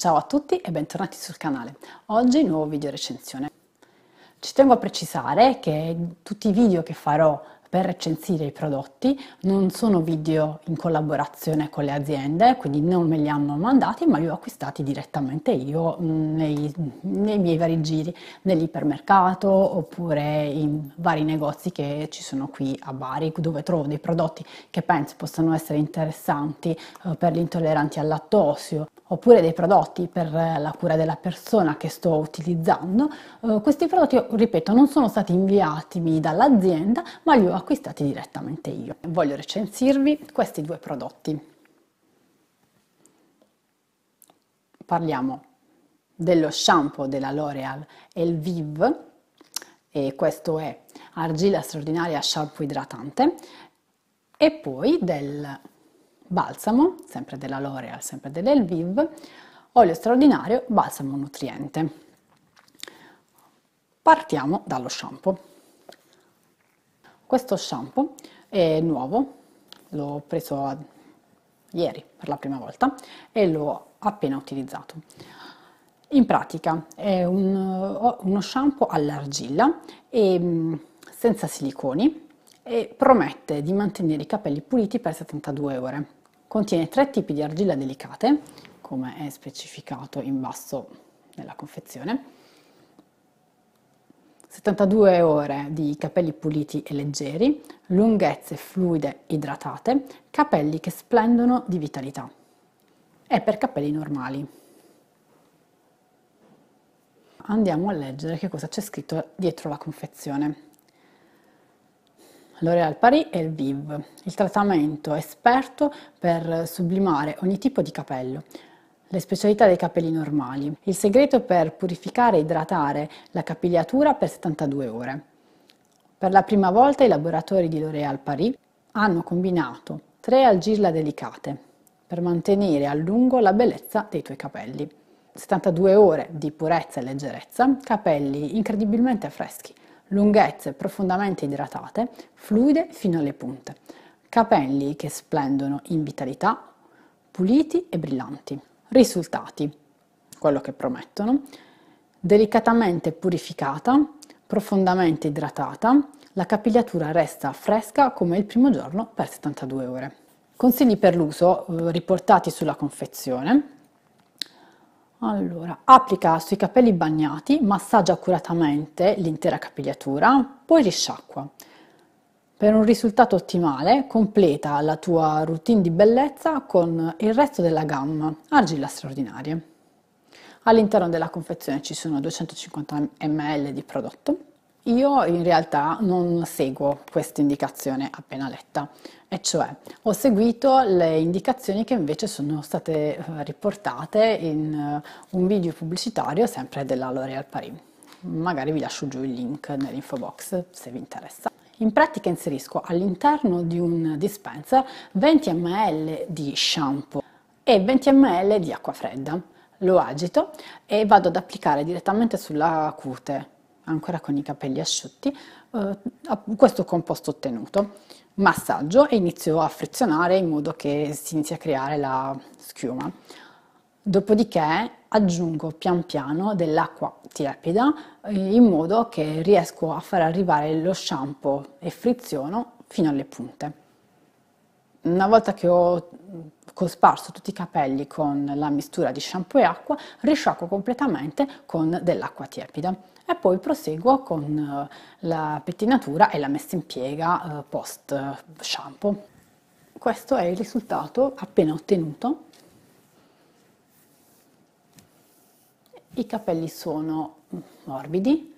Ciao a tutti e bentornati sul canale. Oggi nuovo video recensione. Ci tengo a precisare che tutti i video che farò per recensire i prodotti, non sono video in collaborazione con le aziende, quindi non me li hanno mandati, ma li ho acquistati direttamente io mm, nei, nei miei vari giri, nell'ipermercato oppure in vari negozi che ci sono qui a Bari, dove trovo dei prodotti che penso possano essere interessanti eh, per gli intolleranti al lattosio oppure dei prodotti per la cura della persona che sto utilizzando. Eh, questi prodotti, ripeto, non sono stati inviatimi dall'azienda, ma li ho acquistati direttamente io. Voglio recensirvi questi due prodotti. Parliamo dello shampoo della L'Oreal Elvive e questo è argilla straordinaria shampoo idratante e poi del balsamo, sempre della L'Oreal, sempre dell'Elvive, olio straordinario, balsamo nutriente. Partiamo dallo shampoo. Questo shampoo è nuovo, l'ho preso ieri per la prima volta e l'ho appena utilizzato. In pratica è un, uno shampoo all'argilla e mm, senza siliconi e promette di mantenere i capelli puliti per 72 ore. Contiene tre tipi di argilla delicate, come è specificato in basso nella confezione, 72 ore di capelli puliti e leggeri, lunghezze fluide idratate, capelli che splendono di vitalità. È per capelli normali. Andiamo a leggere che cosa c'è scritto dietro la confezione. L'Oreal Paris e il VIV, il trattamento esperto per sublimare ogni tipo di capello, le specialità dei capelli normali. Il segreto per purificare e idratare la capigliatura per 72 ore. Per la prima volta i laboratori di L'Oréal Paris hanno combinato tre algirla delicate per mantenere a lungo la bellezza dei tuoi capelli. 72 ore di purezza e leggerezza, capelli incredibilmente freschi, lunghezze profondamente idratate, fluide fino alle punte, capelli che splendono in vitalità, puliti e brillanti risultati, quello che promettono, delicatamente purificata, profondamente idratata, la capigliatura resta fresca come il primo giorno per 72 ore. Consigli per l'uso eh, riportati sulla confezione. Allora, applica sui capelli bagnati, massaggia accuratamente l'intera capigliatura, poi risciacqua. Per un risultato ottimale, completa la tua routine di bellezza con il resto della gamma argilla straordinarie. All'interno della confezione ci sono 250 ml di prodotto. Io in realtà non seguo questa indicazione appena letta, e cioè ho seguito le indicazioni che invece sono state eh, riportate in eh, un video pubblicitario sempre della L'Oreal Paris. Magari vi lascio giù il link nell'info box se vi interessa. In pratica inserisco all'interno di un dispenser 20 ml di shampoo e 20 ml di acqua fredda. Lo agito e vado ad applicare direttamente sulla cute, ancora con i capelli asciutti, eh, questo composto ottenuto. Massaggio e inizio a frizionare in modo che si inizi a creare la schiuma. Dopodiché aggiungo pian piano dell'acqua tiepida eh, in modo che riesco a far arrivare lo shampoo e friziono fino alle punte. Una volta che ho mm, cosparso tutti i capelli con la mistura di shampoo e acqua, risciacquo completamente con dell'acqua tiepida e poi proseguo con eh, la pettinatura e la messa in piega eh, post shampoo. Questo è il risultato appena ottenuto i capelli sono morbidi,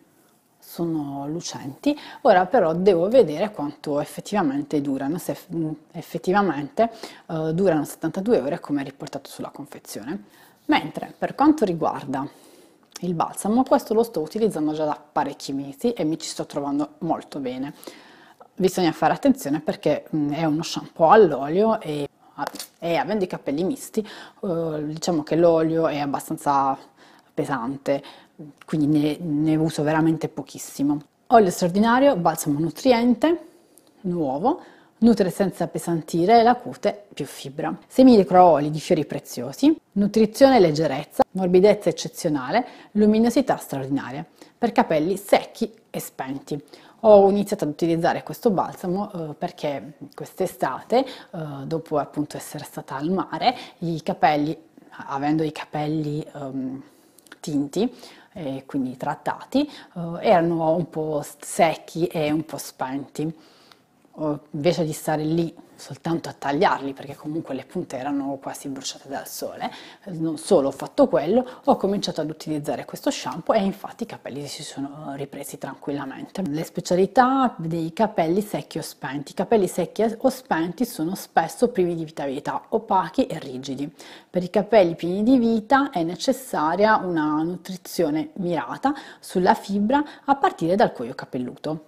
sono lucenti, ora però devo vedere quanto effettivamente durano, se effettivamente eh, durano 72 ore come riportato sulla confezione. Mentre per quanto riguarda il balsamo, questo lo sto utilizzando già da parecchi mesi e mi ci sto trovando molto bene. Bisogna fare attenzione perché mh, mm, è uno shampoo all'olio e, e avendo i capelli misti, eh, diciamo che l'olio è abbastanza pesante, quindi ne, ne uso veramente pochissimo. Olio straordinario, balsamo nutriente, nuovo, nutre senza appesantire la cute più fibra. Semi di di fiori preziosi, nutrizione e leggerezza, morbidezza eccezionale, luminosità straordinaria, per capelli secchi e spenti. Ho iniziato ad utilizzare questo balsamo eh, perché quest'estate, eh, dopo appunto essere stata al mare, i capelli, avendo i capelli... Um, tinti, eh, quindi trattati, eh, erano un po' secchi e un po' spenti o invece di stare lì soltanto a tagliarli perché comunque le punte erano quasi bruciate dal sole, non solo ho fatto quello, ho cominciato ad utilizzare questo shampoo e infatti i capelli si sono ripresi tranquillamente. Le specialità dei capelli secchi o spenti. I capelli secchi o spenti sono spesso privi di vitalità, opachi e rigidi. Per i capelli pieni di vita è necessaria una nutrizione mirata sulla fibra a partire dal cuoio capelluto.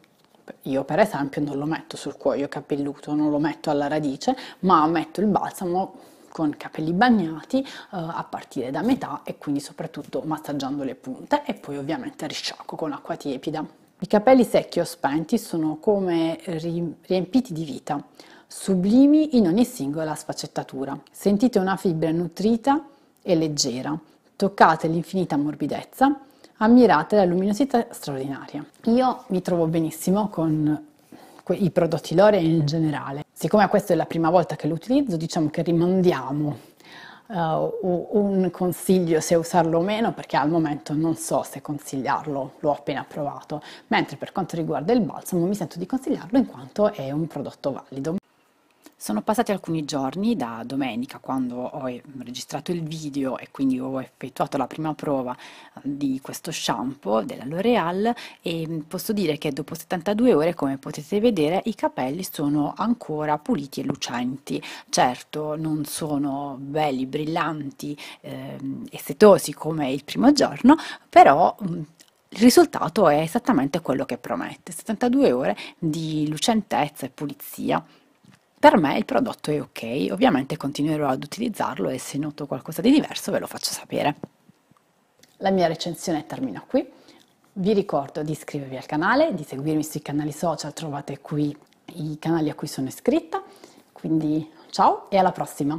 Io per esempio non lo metto sul cuoio capelluto, non lo metto alla radice, ma metto il balsamo con capelli bagnati eh, a partire da metà e quindi soprattutto massaggiando le punte e poi ovviamente risciacco con acqua tiepida. I capelli secchi o spenti sono come riempiti di vita, sublimi in ogni singola sfaccettatura. Sentite una fibra nutrita e leggera, toccate l'infinita morbidezza ammirate la luminosità straordinaria. Io mi trovo benissimo con i prodotti Lore in generale. Siccome questa è la prima volta che lo utilizzo, diciamo che rimandiamo uh, un consiglio se usarlo o meno, perché al momento non so se consigliarlo, l'ho appena provato. Mentre per quanto riguarda il balsamo, mi sento di consigliarlo in quanto è un prodotto valido. Sono passati alcuni giorni da domenica quando ho eh, registrato il video e quindi ho effettuato la prima prova eh, di questo shampoo della L'Oreal e mm, posso dire che dopo 72 ore come potete vedere i capelli sono ancora puliti e lucenti. Certo non sono belli, brillanti eh, e setosi come il primo giorno però mm, il risultato è esattamente quello che promette, 72 ore di lucentezza e pulizia. Per me il prodotto è ok, ovviamente continuerò ad utilizzarlo e se noto qualcosa di diverso ve lo faccio sapere. La mia recensione termina qui. Vi ricordo di iscrivervi al canale, di seguirmi sui canali social, trovate qui i canali a cui sono iscritta. Quindi ciao e alla prossima!